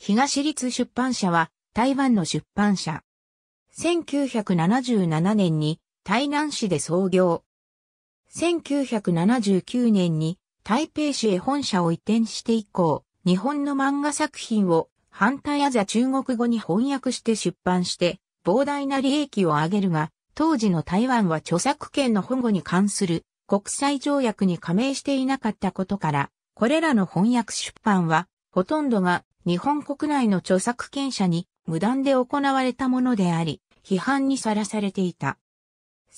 東立出版社は台湾の出版社。1977年に台南市で創業。1979年に台北市へ本社を移転して以降、日本の漫画作品を反対あざ中国語に翻訳して出版して膨大な利益を上げるが、当時の台湾は著作権の保護に関する国際条約に加盟していなかったことから、これらの翻訳出版はほとんどが日本国内の著作権者に無断で行われたものであり、批判にさらされていた。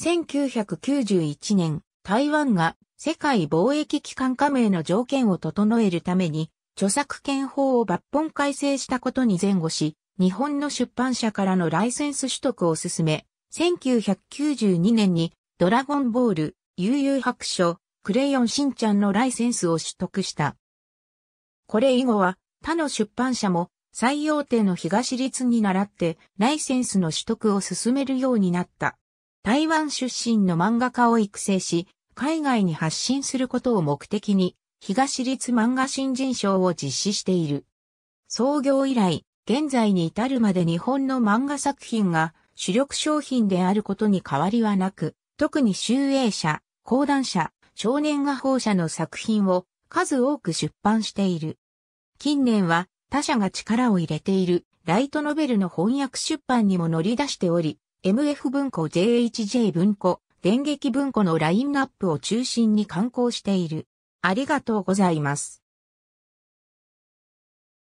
1991年、台湾が世界貿易機関加盟の条件を整えるために、著作権法を抜本改正したことに前後し、日本の出版社からのライセンス取得を進め、1992年にドラゴンボール、悠々白書、クレヨンしんちゃんのライセンスを取得した。これ以後は他の出版社も最大手の東立に倣ってライセンスの取得を進めるようになった。台湾出身の漫画家を育成し、海外に発信することを目的に、東立漫画新人賞を実施している。創業以来、現在に至るまで日本の漫画作品が主力商品であることに変わりはなく、特に集英社、講談社、少年画報社の作品を数多く出版している。近年は他社が力を入れているライトノベルの翻訳出版にも乗り出しており、MF 文庫 JHJ 文庫、電撃文庫のラインナップを中心に刊行している。ありがとうございます。